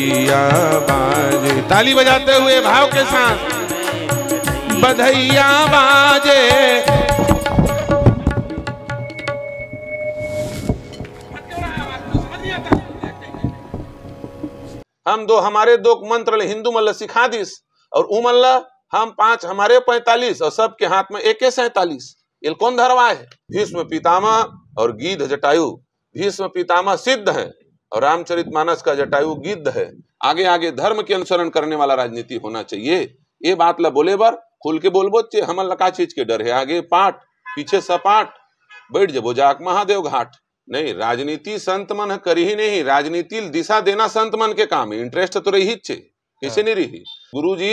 बधैया बाजे ताली बजाते हुए भाव के साथ बधैया बाजे हम दो हमारे दो मंत्र हिंदू मल्ल सिखा दिस और ऊ हम पांच हमारे पैतालीस और सबके हाथ में एक सैतालीस ये कौन धरवा है भीष्म पितामह और गीध जटायु भीष्म पितामह सिद्ध हैं और रामचरित मानस का जटायु गिद्ध है आगे आगे धर्म के अनुसरण करने वाला राजनीति होना चाहिए ये बात ला बोले बार खुल के बोल बोचे हमन का चीज के डर है आगे पाठ पीछे सपाट बैठ जबो जाक महादेव घाट नहीं राजनीति संत मन कर ही नहीं राजनीति दिशा देना संत मन के काम है इंटरेस्ट तो रही कैसे नहीं रही गुरु जी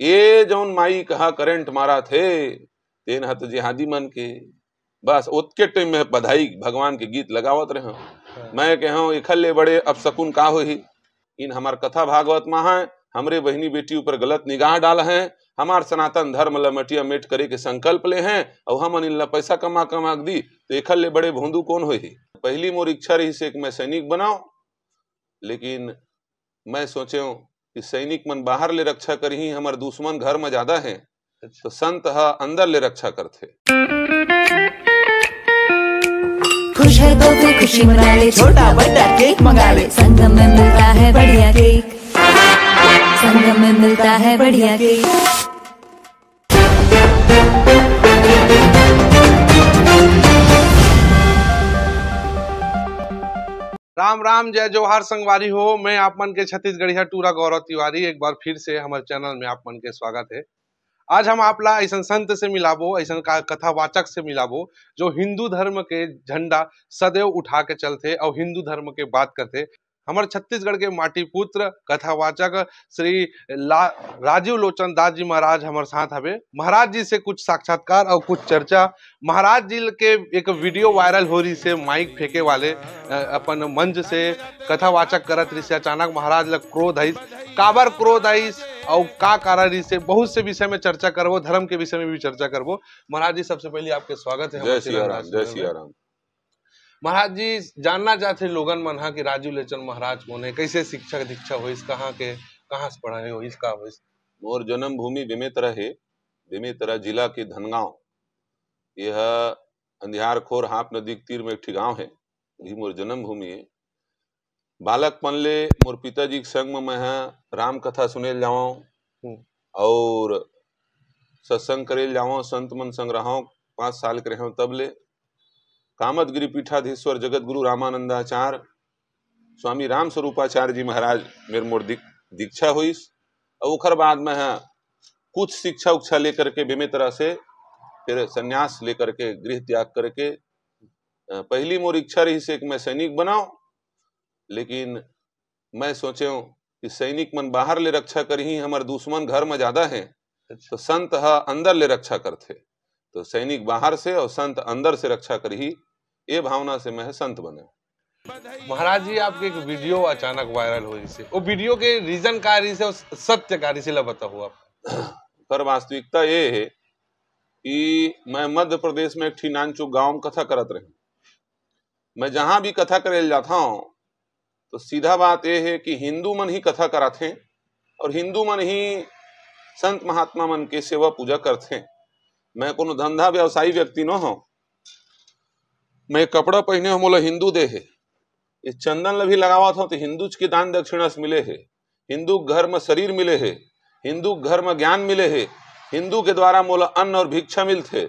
ये जौन माई कहा करंट मारा थे तेन हत जिहादी मन के बस उत के टाइम में बधाई भगवान के गीत लगावत रहे मैं कहूँ इखल्ले बड़े अब सकुन का हो ही इन हमार कथा भागवत माँ है हमरे बहनी बेटी ऊपर गलत निगाह डाल है हमार सनातन धर्म लमटिया मेट करे के संकल्प ले हैं और हम अनिल पैसा कमा कमा दी तो इखल्ले बड़े भोंदू कौन हो ही पहली मोर इच्छा रही से मैं सैनिक बनाऊ लेकिन मैं सोचे कि सैनिक मन बाहर ले रक्षा कर ही हमारे दुश्मन घर में ज्यादा है अच्छा। तो संत हा अंदर ले रक्षा करते खुश है तो फिर खुशी मना ले छोटा बड़ा केक मंगा ले संगम में मिलता है बढ़िया केक संगम में मिलता है बढ़िया केक राम राम जय जोहार संगवारी हो मैं आप मन के छत्तीसगढ़िया टूरा गौरव तिवारी एक बार फिर से हमारे चैनल में आप मन के स्वागत है आज हम आप ला ऐसा संत से मिलाबो ऐसा कथावाचक से मिलाबो जो हिंदू धर्म के झंडा सदैव उठा के चलते और हिंदू धर्म के बात करते हमारे छत्तीसगढ़ के माटी पुत्र कथावाचक श्री राजीव लोचन दास जी महाराज हमारे साथ हवे महाराज जी से कुछ साक्षात्कार और कुछ चर्चा महाराज जी के एक वीडियो वायरल हो रही से माइक फेंके वाले अपन मंच से कथावाचक करत रही से अचानक महाराज लग क्रोध आई काबर क्रोध आईस और का कारण रही से बहुत से विषय में चर्चा करवो धर्म के विषय में भी चर्चा करवो महाराज जी सबसे पहले आपके स्वागत है जय सिया राम जय सिया राम महाराज जी जानना चाहते लोगन मन हा कि राजू लेचन महाराज कौन है कैसे शिक्षक दीक्षा हो कहाँ के कहाँ से हो होइस का इस मोर भूमि बेमेतरा है बेमेतरा जिला के धनगांव यह खोर हाप नदी के तीर में एक गाँव है यही मोर जन्म भूमि है बालक पन ले मोर पिताजी के संग में मैं हाँ, राम कथा सुने जाओ हम्म। और सत्संग करे जाओ संत मन संग रहा साल के रहो तब ले कामदगिरी पीठाधीश्वर जगत गुरु रामानंदाचार्य स्वामी राम स्वरूपाचार्य जी महाराज मेरे मोर दीक्षा हुई और बाद में है कुछ शिक्षा उक्षा लेकर के बेमे तरह से फिर संन्यास लेकर के गृह त्याग करके पहली मोर इच्छा रही से कि मैं सैनिक बनाओ लेकिन मैं सोचे कि सैनिक मन बाहर ले रक्षा कर ही हमारे दुश्मन घर में ज्यादा है अच्छा। तो संत हा अंदर ले रक्षा करते तो सैनिक बाहर से और संत अंदर से रक्षा कर ही ये भावना से मैं संत बने महाराज जी आपके एक वीडियो अचानक वायरल हुई जिसे वो वीडियो के रीजन का रही से सत्य का रही बताओ आप पर वास्तविकता ये है कि मैं मध्य प्रदेश में एक ठी गांव में कथा करत रही मैं जहां भी कथा करे जाता हूँ तो सीधा बात यह है कि हिंदू मन ही कथा कराते और हिंदू मन ही संत महात्मा मन के सेवा पूजा करते मैं को धंधा व्यवसायी व्यक्ति न हूँ मैं कपड़ा पहने हो मोला हिंदू दे है ये चंदन लभी भी था तो हिंदू की दान दक्षिणा से मिले है हिंदू घर में शरीर मिले है हिंदू घर में ज्ञान मिले है हिंदू के द्वारा मोला अन्न और भिक्षा मिलते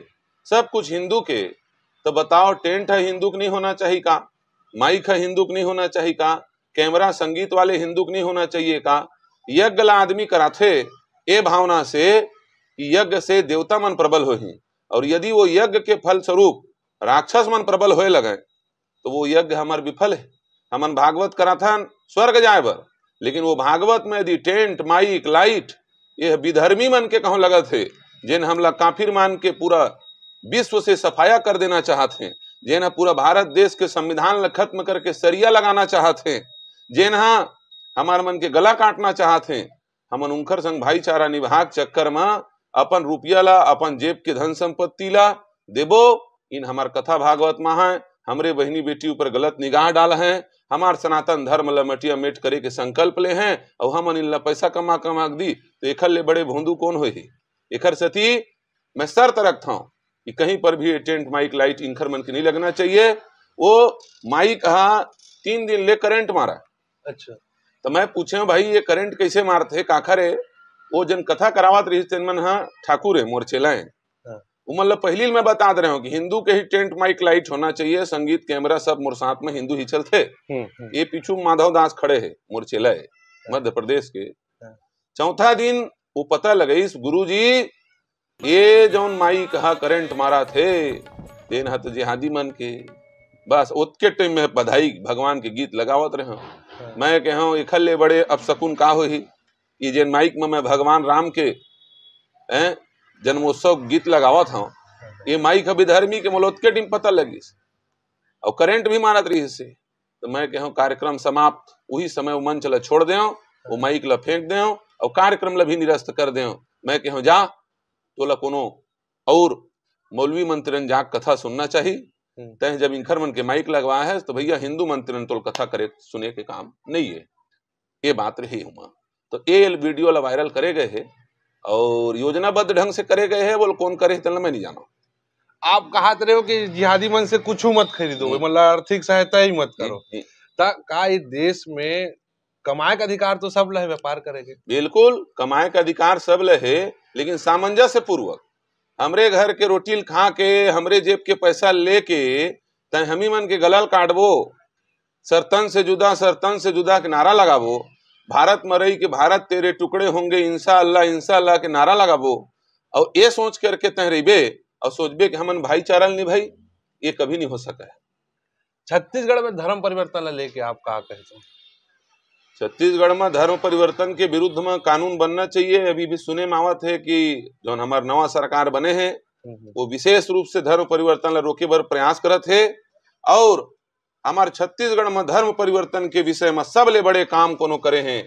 सब कुछ हिंदू के तो बताओ टेंट है हिंदू नहीं होना चाहिए का माइक है हिंदू नहीं होना चाहिए का कैमरा संगीत वाले हिंदू नहीं होना चाहिए का यज्ञ ला आदमी कराते ये भावना से यज्ञ से देवता मन प्रबल हो ही और यदि वो यज्ञ के फल स्वरूप राक्षस मन प्रबल होए लगे तो वो यज्ञ हमार विफल है हमन भागवत करा था स्वर्ग जाए बर लेकिन वो भागवत में यदि टेंट माइक लाइट यह विधर्मी मन के कहा लगा थे जिन हमला काफिर मान के पूरा विश्व से सफाया कर देना चाहते जिन पूरा भारत देश के संविधान खत्म करके सरिया लगाना चाहते जिन हमार मन के गला काटना चाहते हमन उनकर संग भाईचारा निभाग चक्कर में अपन रुपया ला अपन जेब के धन संपत्ति ला देबो इन हमार कथा भागवत में है हमरे बहनी बेटी ऊपर गलत निगाह डाल है हमार सनातन धर्म लमटिया मेट करे के संकल्प ले हैं और हम इन पैसा कमा कमा दी तो एखर ले बड़े भोंदू कौन हो एखर सती मैं शर्त रखता हूँ कि कहीं पर भी टेंट माइक लाइट इनखर मन के नहीं लगना चाहिए वो माइक हा तीन दिन ले करंट मारा अच्छा तो मैं पूछे भाई ये करंट कैसे मारते काखर है वो जन कथा करावत रही मन हाँ ठाकुर है मोर चेलाएं वो मतलब पहली मैं बता दे रहा हूँ कि हिंदू के ही टेंट माइक लाइट होना चाहिए संगीत कैमरा सब मोर साथ में हिंदू ही चलते हम्म, हम्म। ये पीछू माधव दास खड़े है मोर चेला है हाँ। मध्य प्रदेश के हाँ। चौथा दिन वो पता लगे इस गुरु जी ये जौन माई कहा करंट मारा थे तेन हत जिहादी मन के बस उतके टाइम में बधाई भगवान के गीत लगावत रहे हाँ। मैं कह इखल ले बड़े अब सकुन का हो ही ये जेन माइक में मैं भगवान राम के ए? जन्मोत्सव गीत लगावा था ये माई का धर्मी के मलोत के टीम पता लगी और करंट भी मानत रही से तो मैं कहूँ कार्यक्रम समाप्त वही समय वो मंच ला छोड़ दें वो माइक ला फेंक दे और कार्यक्रम ला भी निरस्त कर दे मैं कहूँ जा तो ला कोनो और मौलवी मंत्रण जा कथा सुनना चाहिए हम्म। तह जब इनखर मन के माइक लगवा है तो भैया हिंदू मंत्रण तो कथा करे सुने के काम नहीं है ये बात रही हुआ तो ये वीडियो ला वायरल करे गए है और योजनाबद्ध ढंग से करे गए हैं बोल कौन करे तल मैं नहीं जाना आप कहा रहे हो कि जिहादी मन से कुछ मत खरीदो हम्म। मतलब आर्थिक सहायता ही मत करो हम्म, हम्म। का इस देश में कमाए का अधिकार तो सब लहे व्यापार करेंगे बिल्कुल कमाए का अधिकार सब लहे लेकिन सामंजस्य पूर्वक हमरे घर के रोटी खा के हमरे जेब के पैसा लेके तय हमी मन के गलल काटबो सरतन से जुदा सरतन से जुदा के नारा लगाबो भारत में रही कि भारत तेरे टुकड़े होंगे इंसा अल्लाह इंसा अल्लाह के नारा लगाबो और ये सोच करके तह रहीबे और सोचबे कि हमन भाईचारा नहीं भाई ये कभी नहीं हो सका है छत्तीसगढ़ में धर्म परिवर्तन लेके आप कहा कहते छत्तीसगढ़ में धर्म परिवर्तन के विरुद्ध में कानून बनना चाहिए अभी भी सुने में आवत है कि जो हमारे नवा सरकार बने हैं हम्म, हम्म। वो विशेष रूप से धर्म परिवर्तन रोके बर प्रयास करते है और हमारे छत्तीसगढ़ में धर्म परिवर्तन के विषय में सबले बड़े काम को करे हैं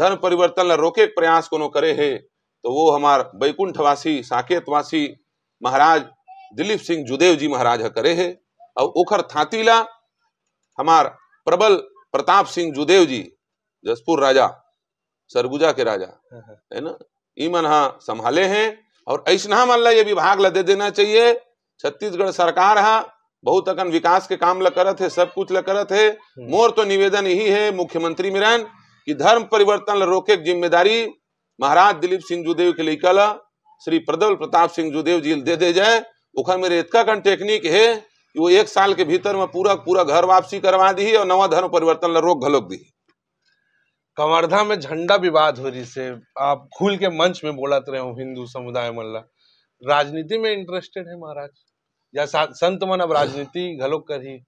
धर्म परिवर्तन ला रोके प्रयास को करे है तो वो हमार बैकुंठवासी साकेतवासी महाराज दिलीप सिंह जुदेव जी महाराज करे है और उखर थातीला हमार प्रबल प्रताप सिंह जुदेव जी जसपुर राजा सरगुजा के राजा है ना ईमन हा संभाले हैं और ऐसा मान ला ये विभाग ला दे देना चाहिए छत्तीसगढ़ सरकार हा बहुत अकन विकास के काम ल करत है सब कुछ ल करत है हम्म। मोर तो निवेदन यही है मुख्यमंत्री मिरन कि धर्म परिवर्तन ल रोके जिम्मेदारी महाराज दिलीप सिंह जुदेव के लइका ला श्री प्रदल प्रताप सिंह जुदेव जी दे दे जाए उखर मेरे इतका कन टेक्निक है कि वो एक साल के भीतर में पूरा पूरा घर वापसी करवा दी और नवा धर्म परिवर्तन ला रोक घलोक दी कवर्धा में झंडा विवाद हो रही से आप खुल के मंच में बोलते रहे हो हिंदू समुदाय मल्ला राजनीति में इंटरेस्टेड है महाराज या संत मन अब राजनीति घलो कर ही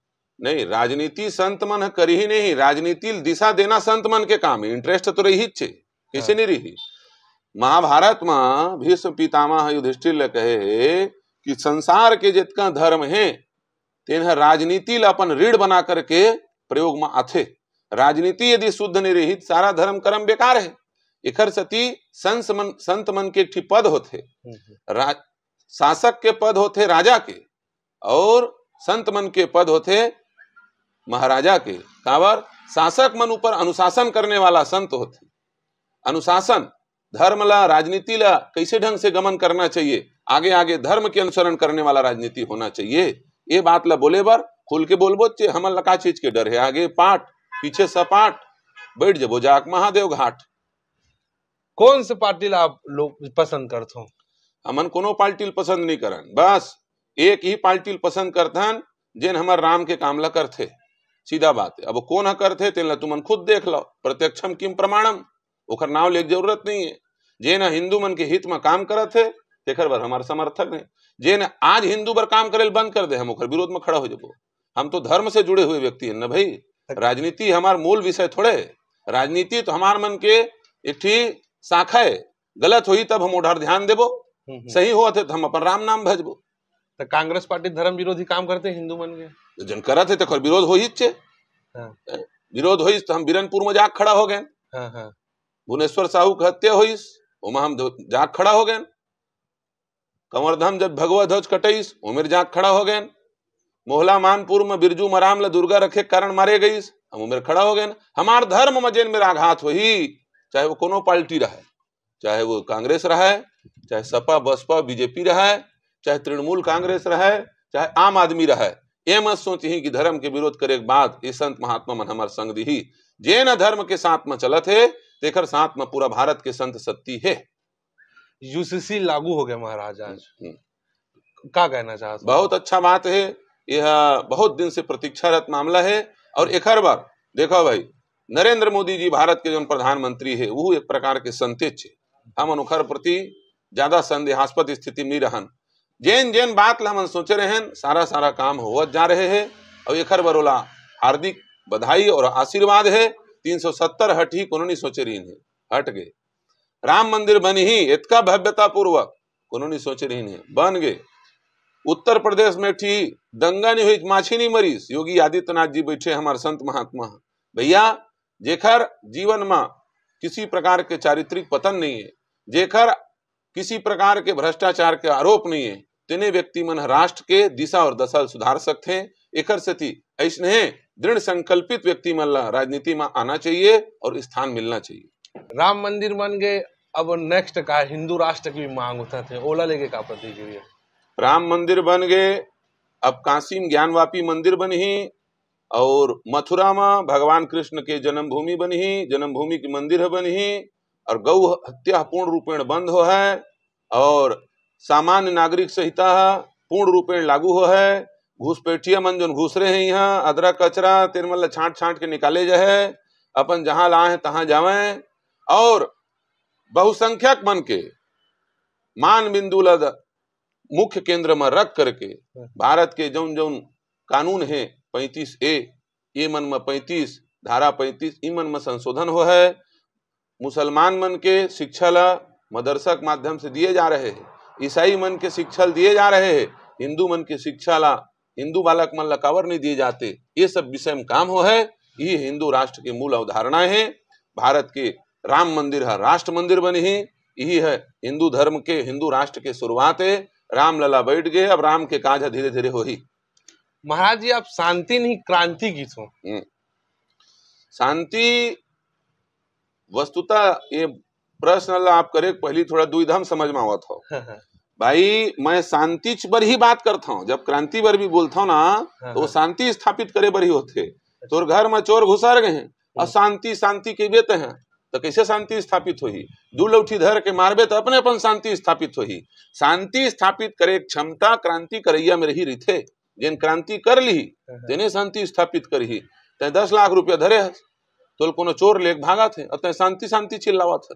नहीं राजनीति संत मन कर ही नहीं राजनीति दिशा देना संत मन के काम है इंटरेस्ट तो रही छे कैसे हाँ। नहीं रही महाभारत में भीष्म पितामह युधिष्ठिर कहे कि संसार के जितना धर्म है तेन राजनीति अपन ऋण बना करके प्रयोग में आते राजनीति यदि शुद्ध नहीं रही सारा धर्म कर्म बेकार है इखर सती संत मन संत मन के एक पद होते हम्म, हम्म। शासक के पद होते राजा के और संत मन के पद होते महाराजा के कावर शासक मन ऊपर अनुशासन करने वाला संत होते अनुशासन धर्म ला राजनीति ला कैसे ढंग से गमन करना चाहिए आगे आगे धर्म के अनुसरण करने वाला राजनीति होना चाहिए ये बात ला बोले बार खुल के बोल चे हमन ला का चीज के डर है आगे पाठ पीछे सपाट बैठ जबो जाक महादेव घाट कौन से पार्टी ला आप लोग पसंद करते हो हमन कोनो पार्टी पसंद नहीं करन बस एक ही पार्टी पसंद करथन जिन हमर राम के कामला करथे सीधा बात है अब कौन करते तेन ला तुमन खुद देख लो प्रत्यक्षम किम प्रमाणम ओकर नाव ले जरूरत नहीं है जेन हिंदू मन के हित में काम करत है तेखर बर हमार समर्थक है जेन आज हिंदू बर काम करे बंद कर दे हम ओकर विरोध में खड़ा हो जाबो हम तो धर्म से जुड़े हुए व्यक्ति है न भाई राजनीति हमार मूल विषय थोड़े राजनीति तो हमार मन के एक शाखा है गलत हुई तब हम उधर ध्यान देबो हम्म, हम्म। सही हुआ थे तो हम अपन राम नाम भजबो तो कांग्रेस पार्टी धर्म विरोधी काम करते हिंदू मन के જન કરત હે તો ખર विरोध हो ही છે विरोध હોઈશ तो हम बिरनपुर में જા खड़ा हो गए હા हाँ, હા हाँ। भुवनेश्वर साहू की हत्या हुई हम जाग खड़ा हो गए कंवरधाम जब भगवा ध्वज कटईस उमेर जाग खड़ा हो गए मोहला मानपुर में बिरजू मराम ला दुर्गा रखे कारण मारे गई हम उमेर खड़ा हो गए हमार धर्म में जेन मेरा आघात हुई चाहे वो कोनो पार्टी रहे चाहे वो कांग्रेस रहे चाहे सपा बसपा बीजेपी रहे चाहे तृणमूल कांग्रेस रहे चाहे आम आदमी रहे मत सोची कि धर्म के विरोध करे बात ये संत महात्मा मन हमारे संग दी जेन धर्म के साथ में चलत है तेखर साथ में पूरा भारत के संत सत्ती है यूसीसी लागू हो गया महाराज आज हम्म। का कहना चाहते बहुत अच्छा बात है यह बहुत दिन से प्रतीक्षारत मामला है और एक हर बार देखो भाई नरेंद्र मोदी जी भारत के जो प्रधानमंत्री है वो एक प्रकार के संतेज है हम अनुखर प्रति ज्यादा संदेहास्पद स्थिति में नहीं रहन जेन जेन बात ला हमन सोचे रहे हैं सारा सारा काम हो जा रहे है और एक बरोला हार्दिक बधाई और आशीर्वाद है तीन सौ सत्तर हट ही को नहीं सोचे रही है हट गए राम मंदिर बन ही इतका भव्यता पूर्वक को नहीं सोचे रही है बन गए उत्तर प्रदेश में ठी दंगा नहीं हुई माछी नहीं मरीस योगी आदित्यनाथ जी बैठे हमारे संत महात्मा भैया जेखर जीवन में किसी प्रकार के चारित्रिक पतन नहीं है जेखर किसी प्रकार के भ्रष्टाचार के आरोप नहीं है तिने व्यक्ति मन राष्ट्र के दिशा और दशा सुधार सकते हैं एक सेती ऐसने दृढ़ संकल्पित व्यक्ति मन राजनीति में आना चाहिए और स्थान मिलना चाहिए राम मंदिर बन गए अब नेक्स्ट का हिंदू राष्ट्र की मांग उठा थे ओला लेके का प्रतिक्रिया राम मंदिर बन गए अब काशी में ज्ञानवापी मंदिर बनी और मथुरा में भगवान कृष्ण के जन्मभूमि बनी जन्मभूमि की मंदिर बनी और गौ हत्या पूर्ण रूपेण बंद हो है और सामान्य नागरिक संहिता पूर्ण रूपेण लागू हो है घुसपैठिया मन जो घुस रहे हैं यहाँ अदरक कचरा तिरमल छाट छाट के निकाले जाए अपन जहाँ लाए हैं तहां जावे और बहुसंख्यक मन के मान बिंदु मुख्य केंद्र में रख करके हाँ। भारत के जौन जौन कानून है पैंतीस ए ये मन में पैंतीस धारा पैंतीस ई मन में संशोधन हो है मुसलमान मन के शिक्षा ला मदरसा के माध्यम से दिए जा रहे हैं ईसाई मन के शिक्षा दिए जा रहे हैं हिंदू मन के शिक्षा ला हिंदू बालक मन ला कवर नहीं दिए जाते ये सब विषय में काम हो है ये हिंदू राष्ट्र के मूल अवधारणा है भारत के राम मंदिर है राष्ट्र मंदिर बनी ही यही है हिंदू धर्म के हिंदू राष्ट्र के शुरुआत है राम लला बैठ गए अब राम के काज धीरे धीरे हो ही महाराज जी आप शांति नहीं क्रांति की हो हम्म। शांति वस्तुता ये प्रश्न आप करे पहली थोड़ा दुविधा में समझ में आवा हाँ, था हाँ। भाई मैं शांति पर ही बात करता हूँ जब क्रांति पर भी बोलता हूँ ना हाँ, तो शांति स्थापित करे पर ही होते अच्छा। तो घर में चोर घुसर गए हैं और शांति के बेत है तो कैसे शांति स्थापित होही दू लौठी धर के मारबे तो अपने अपन शांति स्थापित होही शांति स्थापित करे क्षमता क्रांति करैया में रही रिथे जिन क्रांति कर ली तेने शांति स्थापित करी ते दस लाख रुपया धरे हस तो को चोर લેખ भागा थे अतः शांति शांति चिल्लावा છે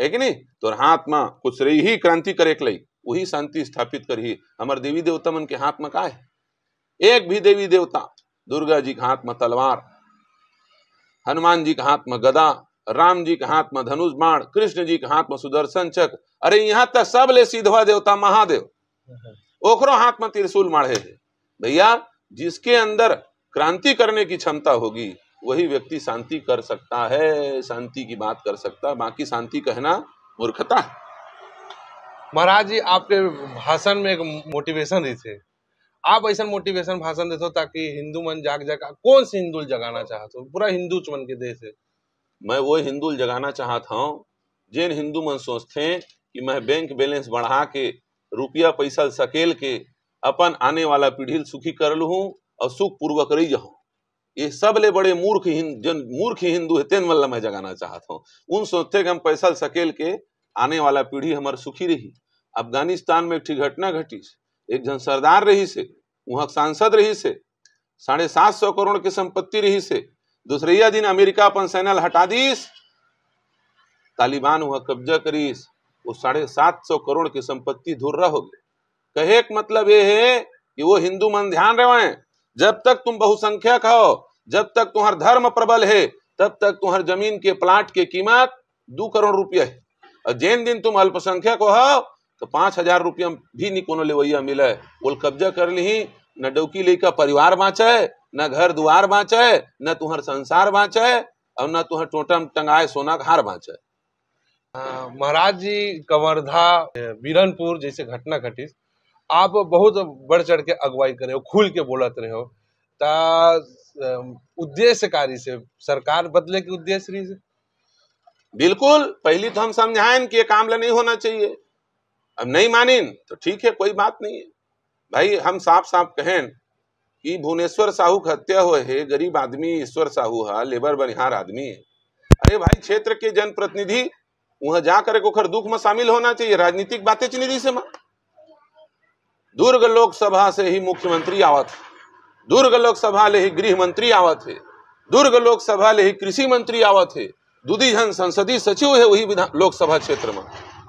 है कि नहीं तो हाथ में कुछ रही ही क्रांति करे के लिए वही शांति स्थापित कर ही हमारे देवी देवता मन के हाथ में का है एक भी देवी देवता दुर्गा जी के हाथ में तलवार हनुमान जी के हाथ में गदा राम जी के हाथ में धनुष बाण कृष्ण जी के हाथ में सुदर्शन चक अरे यहाँ तक सब ले सीधवा देवता महादेव ओखरो हाथ में त्रिशूल माढ़े है भैया जिसके अंदर क्रांति करने की क्षमता होगी वही व्यक्ति शांति कर सकता है शांति की बात कर सकता है बाकी शांति कहना मूर्खता महाराज जी आपके भाषण में एक मोटिवेशन दी थे आप ऐसा मोटिवेशन भाषण देते हो ताकि हिंदू मन जाग जाग कौन से हिंदू जगाना चाहते हो पूरा हिंदू मन के देश है मैं वो हिंदू जगाना चाहता हूँ जिन हिंदू मन सोचते हैं कि मैं बैंक बैलेंस बढ़ा के रुपया पैसा सकेल के अपन आने वाला पीढ़ी सुखी कर लूँ और सुख पूर्वक रही जाऊँ ये सबले बड़े मूर्ख हिंद जन मूर्ख हिंदू है तेन मल्ला मैं जगाना चाहता हूँ उन सोचते हम पैसा सकेल के आने वाला पीढ़ी हमार सुखी रही अफगानिस्तान में एक घटना घटी एक जन सरदार रही से वहां सांसद रही से साढ़े सात सौ करोड़ की संपत्ति रही से दूसरिया दिन अमेरिका अपन सैनल हटा दीस तालिबान वहां कब्जा करीस वो साढ़े सात सौ करोड़ की संपत्ति धुर्रा हो गए कहे मतलब ये है कि वो हिंदू मन ध्यान रहे जब तक तुम बहुसंख्यक हो जब तक तुम्हार धर्म प्रबल है तब तक तुम्हार जमीन के प्लाट के कीमत दो करोड़ रुपया है और जैन दिन तुम अल्पसंख्यक हो तो पांच हजार रुपया भी नहीं कोनो लेवैया मिले बोल कब्जा कर ली न डौकी लेकर परिवार बाँचे न घर द्वार बाँचे न तुम्हार संसार बाँचे और न तुम्हार टोटम टंगाए सोना का हार बाँचे महाराज जी कवर्धा बीरनपुर जैसे घटना घटी आप बहुत बढ़ चढ़ के अगुवाई करे हो खुल के बोलत रहे हो उद्देश्यकारी से सरकार बदले के उद्देश्य से बिल्कुल पहली तो हम समझाएं कि ये काम ला नहीं होना चाहिए अब नहीं मानिन तो ठीक है कोई बात नहीं है भाई हम साफ साफ कहें कि भुवनेश्वर साहू की हत्या हुए है गरीब आदमी ईश्वर साहू है लेबर बनिहार आदमी है अरे भाई क्षेत्र के जनप्रतिनिधि वहां जाकर दुख में शामिल होना चाहिए राजनीतिक बातें चीनी से मा दुर्ग लोकसभा से ही मुख्यमंत्री आवा थे दुर्ग लोकसभा ले ही गृह मंत्री आवा थे दुर्ग लोकसभा ले ही कृषि मंत्री आवा थे दुदी झन संसदीय सचिव है वही लोकसभा क्षेत्र में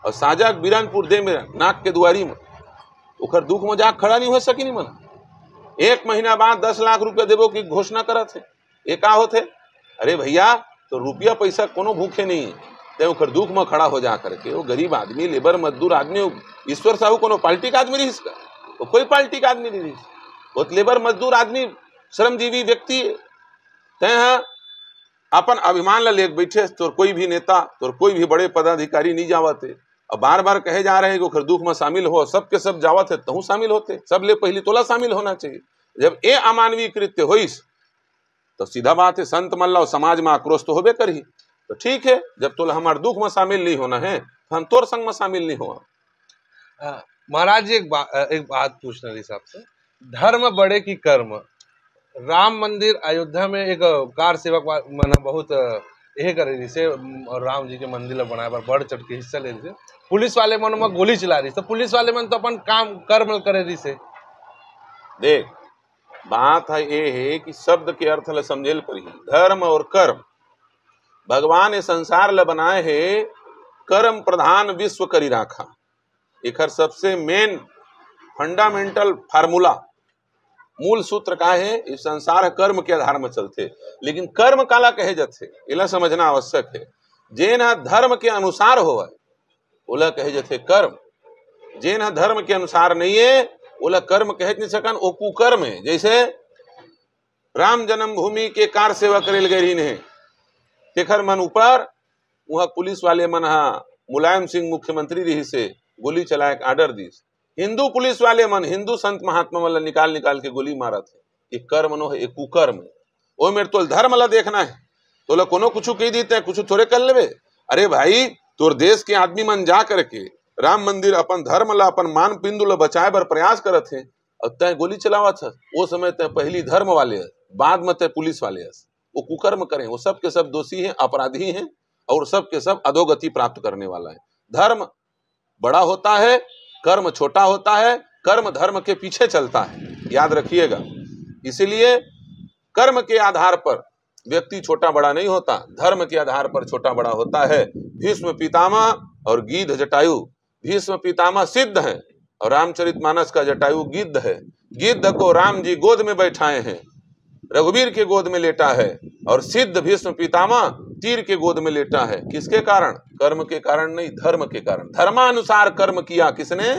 और साजा बिरानपुर दे में नाक के दुआरी में उखर दुख मजाक खड़ा नहीं हो सकी नहीं मना एक महीना बाद दस लाख रुपया देवो की घोषणा करा थे एका का होते अरे भैया तो रुपया पैसा कोनो भूखे नहीं है ते उखर दुख में खड़ा हो जा करके वो गरीब आदमी लेबर मजदूर आदमी ईश्वर साहू कोनो पार्टी का आदमी नहीं इसका तो कोई पार्टी का आदमी नहीं बहुत लेबर मजदूर आदमी श्रमजीवी व्यक्ति तय है अपन अभिमान ले बैठे तो कोई भी नेता तो कोई भी बड़े पदाधिकारी नहीं जावाते अब बार बार कहे जा रहे हैं कि दुख में शामिल हो सब के सब जावत है तहु शामिल होते सब ले पहली तोला शामिल होना चाहिए जब ए अमानवीय कृत्य हो तो सीधा बात है संत मल्ला समाज में आक्रोश तो होबे करी तो ठीक है जब तोला हमारे दुख में शामिल नहीं होना है तो हम तोर संग में शामिल नहीं हुआ महाराज जी एक बात एक बात पूछना थी साहब से धर्म बड़े की कर्म राम मंदिर अयोध्या में एक कार सेवक मैंने बहुत रही करे से राम जी के मंदिर बनाए पर बढ़ चढ़ के हिस्सा ले रही पुलिस वाले मन में गोली चला रही तो पुलिस वाले मन तो अपन काम कर्म करे रही से देख बात है ये है कि शब्द के अर्थ ल समझे ही धर्म और कर्म भगवान ये संसार ल बनाए है कर्म प्रधान विश्व करी राखा एक सबसे मेन फंडामेंटल फार्मूला मूल सूत्र का है इस संसार कर्म के आधार में चलते लेकिन कर्म काला कहे जाते इला समझना आवश्यक है जेन धर्म के अनुसार हो ओला कहे जाते कर्म जेन धर्म के अनुसार नहीं है ओला कर्म कह नहीं सकन ओ कुकर्म है जैसे राम जन्मभूमि के कार सेवा करेल गए है तेखर मन ऊपर वह पुलिस वाले मन हा मुलायम सिंह मुख्यमंत्री रही से गोली चलाया आर्डर दी हिंदू पुलिस वाले मन हिंदू संत महात्मा वाले निकाल निकाल के गोली मारा थे ये कर्म नो है ये कुकर्म है ओ मेरे तो धर्म वाला देखना है तो तोला कोनो कुछ कह देते हैं कुछ थोड़े कर लेवे अरे भाई तुर देश के आदमी मन जा करके राम मंदिर अपन धर्म ला अपन मान पिंदु ला बचाए बर प्रयास करे थे और तय गोली चलावा था वो समय तय पहली धर्म वाले बाद में तय पुलिस वाले वो कुकर्म करें वो सब के सब दोषी हैं अपराधी हैं और सबके सब अधोगति प्राप्त करने वाला है धर्म बड़ा होता है कर्म छोटा होता है कर्म धर्म के पीछे चलता है याद रखिएगा इसलिए कर्म के आधार पर व्यक्ति छोटा बड़ा नहीं होता धर्म के आधार पर छोटा बड़ा होता है भीष्म पितामह और गीध जटायु भीष्म पितामह सिद्ध हैं और रामचरितमानस का जटायु गिद्ध है गिद्ध को राम जी गोद में बैठाए हैं रघुवीर के गोद में लेटा है और सिद्ध भीष्म पितामह तीर के गोद में लेटा है किसके कारण कर्म के कारण नहीं धर्म के कारण धर्मानुसार कर्म किया किसने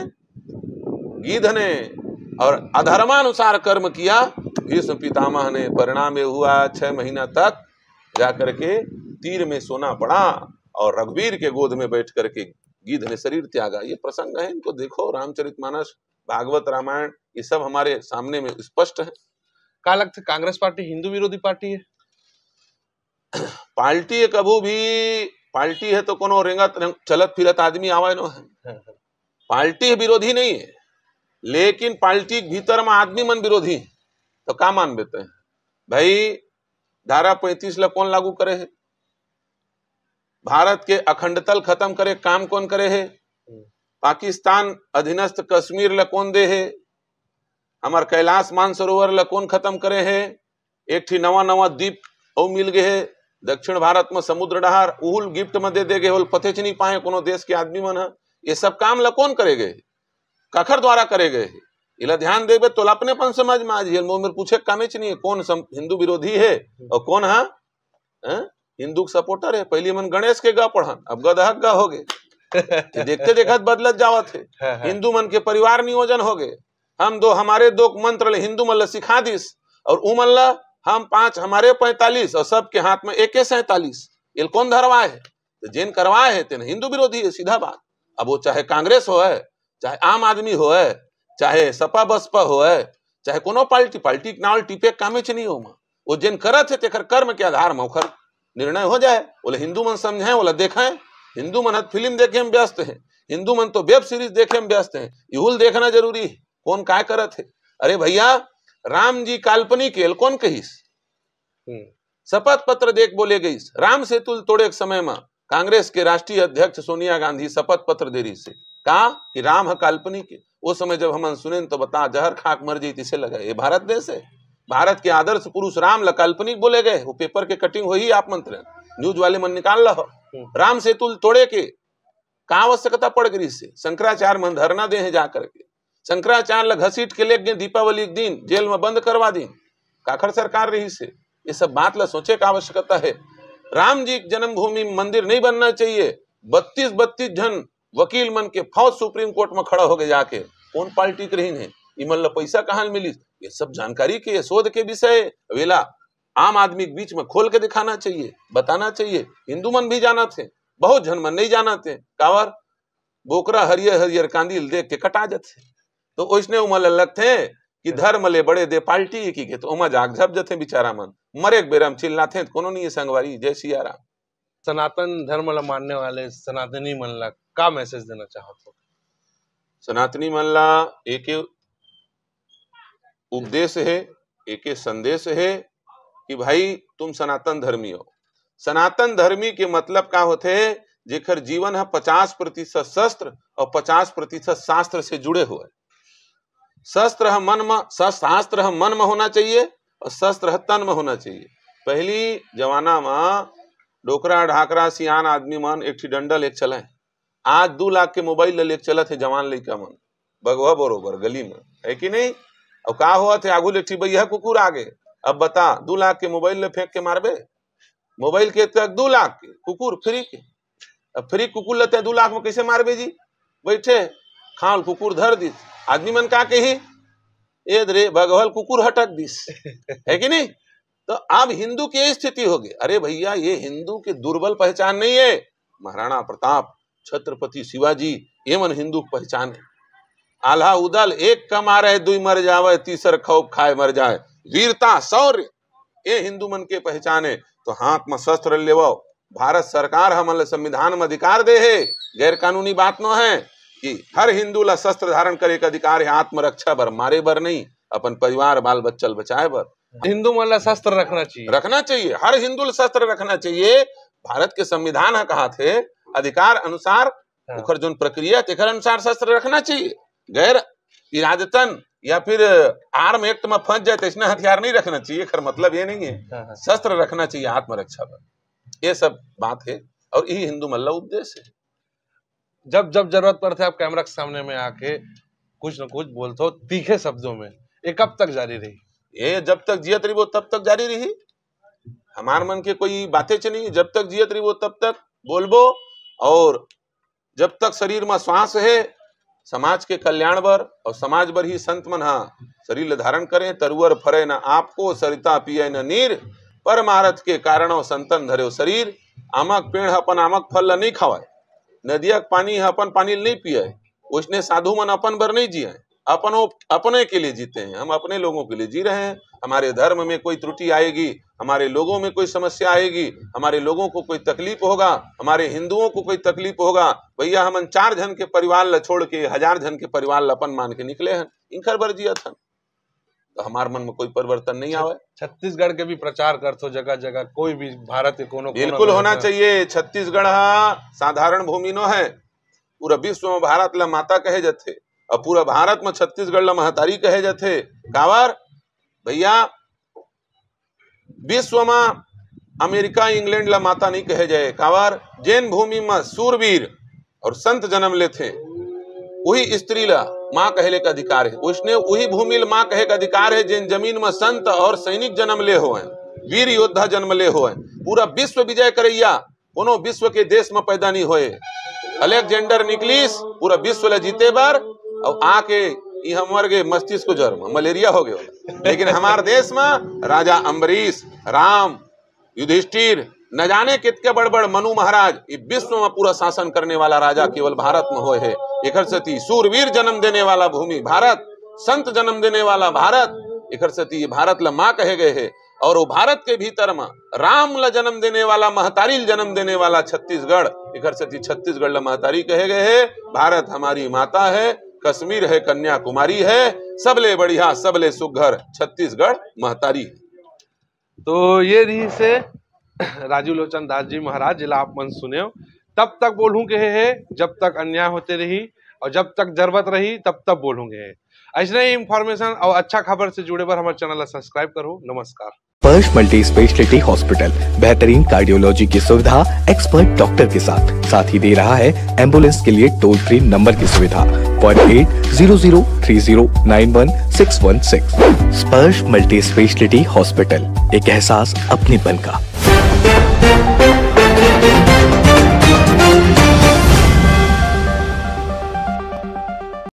गीध ने और अधर्मानुसार कर्म किया भीष्म पितामह ने परिणाम ये हुआ छह महीना तक जाकर के तीर में सोना पड़ा और रघुवीर के गोद में बैठ करके गीध ने शरीर त्यागा ये प्रसंग है इनको देखो रामचरित मानस भागवत रामायण ये सब हमारे सामने में स्पष्ट है का लगता है कांग्रेस पार्टी हिंदू विरोधी पार्टी है पार्टी है कभी भी पार्टी है तो कोनो रेंगत चलत फिरत आदमी आवे नो है हाँ, हाँ। पार्टी है विरोधी नहीं है लेकिन पार्टी के भीतर में आदमी मन विरोधी तो का मान देते हैं भाई धारा पैंतीस ला कौन लागू करे है भारत के अखंडतल खत्म करे काम कौन करे है हम्म। पाकिस्तान अधीनस्थ कश्मीर ला कौन दे है हमार कैलाश मानसरोवर ला कौन खत्म करे है एक ठी नवा नवा द्वीप और मिल गए है दक्षिण भारत में समुद्र डहार उहुल गिफ्ट में दे दे गए होल पते नहीं पाए कोनो देश के आदमी मन ये सब काम ला कौन करे गए कखर द्वारा करे गए है इला ध्यान देवे तो अपने पन समझ में आज मोह मेरे पूछे कामे नहीं है कौन सम, हिंदू विरोधी है और कौन है अं? हिंदू सपोर्टर है पहली मन गणेश के गा पढ़न अब गदहक गा हो गए देखते देखते बदलत जावत है हाँ, हाँ। हिंदू मन के परिवार नियोजन हो गए हम दो हमारे दो मंत्र हिंदू मल्ल सिखा दिस और उ मल्ल हम पांच हमारे पैतालीस और सबके हाथ में एक सैतालीस ये कौन धरवाए है तो जिन करवाए है तेन हिंदू विरोधी है सीधा बात अब वो चाहे कांग्रेस हो है चाहे आम आदमी हो है चाहे सपा बसपा हो है चाहे कोनो पार्टी पार्टी नाल टीपे कामे च नहीं हो मा वो जिन करत है तेखर कर्म के आधार में उखर निर्णय हो जाए बोले हिंदू मन समझे बोला देखें हिंदू मन फिल्म देखे में व्यस्त है हिंदू मन तो वेब सीरीज देखे में व्यस्त है यूल देखना जरूरी है कौन का करत है अरे भैया राम जी काल्पनिक एल कौन कहीस हम्म। शपथ पत्र देख बोले गई राम सेतु तोड़े समय में कांग्रेस के राष्ट्रीय अध्यक्ष सोनिया गांधी शपथ पत्र दे रही से कहा कि राम है काल्पनिक है उस समय जब हम सुने तो बता जहर खाक मर जी इसे लगा ये भारत देश है भारत के आदर्श पुरुष राम ल काल्पनिक बोले गए वो पेपर के कटिंग हो ही आप मंत्र न्यूज वाले मन निकाल लो हम्म। राम सेतु तोड़े के कहा आवश्यकता पड़ गई से शंकराचार्य मन धरना दे जाकर के के ले गए दीपावली के दिन जेल में बंद करवा दी काखर सरकार रही से ये सब बात ला सोचे का आवश्यकता है राम जी जन्मभूमि मंदिर नहीं बनना चाहिए बत्तीस बत्तीस जन वकील मन के फौज सुप्रीम कोर्ट में खड़ा हो गए जाके कौन पार्टी के रही है इमल ला पैसा कहाँ मिली ये सब जानकारी के शोध के विषय अवेला आम आदमी के बीच में खोल के दिखाना चाहिए बताना चाहिए हिंदू मन भी जाना थे बहुत जन मन नहीं जाना थे कावर बोकरा हरियर हरियर कांदिल देख के कटा जाते तो उसने उमल अलग थे कि हाँ। धर्म ले बड़े दे पाल्टी की के तो उमा जाग झप जते बिचारा मन मरे एक बेरम चिल्ला थे तो कोनो नहीं है संगवारी जय सिया राम सनातन धर्म ला मानने वाले सनातनी मन ला का मैसेज देना चाहते हो तो? सनातनी मन ला एक उपदेश है एक संदेश है कि भाई तुम सनातन धर्मी हो सनातन धर्मी के मतलब का होते है जेखर जीवन है पचास प्रतिशत शस्त्र और पचास प्रतिशत शास्त्र से जुड़े हुए शस्त्र मन में शास्त्र मन में होना चाहिए और शस्त्र तन में होना चाहिए पहली जमाना में डोकरा ढाकरा सियान आदमी मन एक डंडा एक चले आज दो लाख के मोबाइल ले लेके चलत है जवान लड़का मन बगवा बरोबर गली में है कि नहीं और का हुआ थे आगू लेठी भैया कुकुर आगे अब बता दो लाख के मोबाइल ले फेंक के मारबे मोबाइल के तक दो लाख के कुकुर फ्री के अब फ्री कुकुर लेते दो लाख में कैसे मारबे जी बैठे खाल कुकुर धर दी आदमी मन का कही ये रे भगवल कुकुर हटक दिस है कि नहीं तो अब हिंदू की स्थिति होगी अरे भैया ये हिंदू की दुर्बल पहचान नहीं है महाराणा प्रताप छत्रपति शिवाजी ये मन हिंदू पहचान है आल्हा उदल एक कम आ रहे दुई मर जावे तीसर खौफ खाए मर जाए वीरता शौर्य ये हिंदू मन के पहचान है तो हाथ में शस्त्र लेवाओ भारत सरकार हमारे संविधान में अधिकार दे है गैर कानूनी बात न है कि हर हिंदू ला शस्त्र धारण करे का अधिकार है आत्मरक्षा पर मारे बर नहीं अपन परिवार बाल बच्चल बचाए बर हिंदू वाला शस्त्र रखना चाहिए रखना चाहिए हर हिंदू शस्त्र रखना चाहिए भारत के संविधान कहा थे अधिकार अनुसार हाँ। उखर जोन प्रक्रिया तेखर अनुसार शस्त्र रखना चाहिए गैर इरादतन या फिर आर्म एक्ट में तो फंस जाए तो इसने हथियार नहीं रखना चाहिए खर मतलब ये नहीं है हाँ, हाँ। शस्त्र रखना चाहिए आत्मरक्षा पर यह सब बात है और यही हिंदू मल्ला उपदेश है जब जब जरूरत पड़ते आप कैमरा के सामने में आके कुछ ना कुछ बोलते हो तीखे शब्दों में ये कब तक जारी रही ये जब तक जियत रही वो तब तक जारी रही हमार मन के कोई बातें च नहीं जब तक जियत रही वो तब तक बोलबो और जब तक शरीर में श्वास है समाज के कल्याण पर और समाज पर ही संत मन हा शरीर धारण करे तरुअर फरे ना आपको सरिता पिए न नीर पर के कारण संतन धरे शरीर आमक पेड़ अपन आमक फल नहीं खावाए नदिया का पानी अपन पानी नहीं पिए है उसने साधु मन अपन भर नहीं जिया है अपन अपने के लिए जीते हैं हम अपने लोगों के लिए जी रहे हैं हमारे धर्म में कोई त्रुटि आएगी हमारे लोगों में कोई समस्या आएगी हमारे लोगों को कोई तकलीफ होगा हमारे हिंदुओं को कोई तकलीफ होगा भैया हम चार जन के परिवार ल छोड़ के हजार जन के परिवार ल अपन मान के निकले हैं इनखर भर जिया था तो हमार मन में कोई परिवर्तन नहीं आवे छत्तीसगढ़ के भी प्रचार कर थो तो जगह जगह कोई भी भारत के कोनो बिल्कुल होना चाहिए छत्तीसगढ़ साधारण भूमि नो है पूरा विश्व में भारत ला माता कहे जाते और पूरा भारत में छत्तीसगढ़ ला महतारी कहे जाते कावर भैया विश्व में अमेरिका इंग्लैंड ला माता नहीं कहे जाए कावर जैन भूमि में सूरवीर और संत जन्म लेते वही स्त्री ला माँ कहले का अधिकार है उसने वही भूमि माँ कहे का अधिकार है जिन जमीन में संत और सैनिक जन्म ले हो वीर योद्धा जन्म ले हो पूरा विश्व विजय करैया कोनो विश्व के देश में पैदा नहीं होए अलेक्जेंडर निकलिस पूरा विश्व ला जीते बार और आके हमारे गए मस्तिष्क को जर्म मलेरिया हो गया लेकिन हमारे देश में राजा अम्बरीश राम युधिष्ठिर न जाने कितके बड़बड़ मनु महाराज विश्व में पूरा शासन करने वाला राजा केवल भारत में हो है एक सूरवीर जन्म देने वाला भूमि भारत संत जन्म देने वाला भारत एक सती भारत ल माँ कहे गए है और वो भारत के भीतर में राम ल जन्म देने वाला महतारी जन्म देने वाला छत्तीसगढ़ इधर से छत्तीसगढ़ ल महतारी कहे गए है भारत हमारी माता है कश्मीर है कन्याकुमारी है सबले बढ़िया सबले सुघर छत्तीसगढ़ महतारी तो ये रही से राजू लोचन दास जी महाराज जिला आप मन सुने तब तक बोलूंगे है जब तक अन्याय होते रही और जब तक जरूरत रही तब तक है ऐसे ही इन्फॉर्मेशन और अच्छा खबर से जुड़े पर हमारे चैनल सब्सक्राइब करो नमस्कार पर्श मल्टी स्पेशलिटी हॉस्पिटल बेहतरीन कार्डियोलॉजी की सुविधा एक्सपर्ट डॉक्टर के साथ साथ ही दे रहा है एम्बुलेंस के लिए टोल फ्री नंबर की सुविधा one eight zero zero three zero nine one six one six Sparsh multi speciality hospital एक एहसास अपने अपनेपन का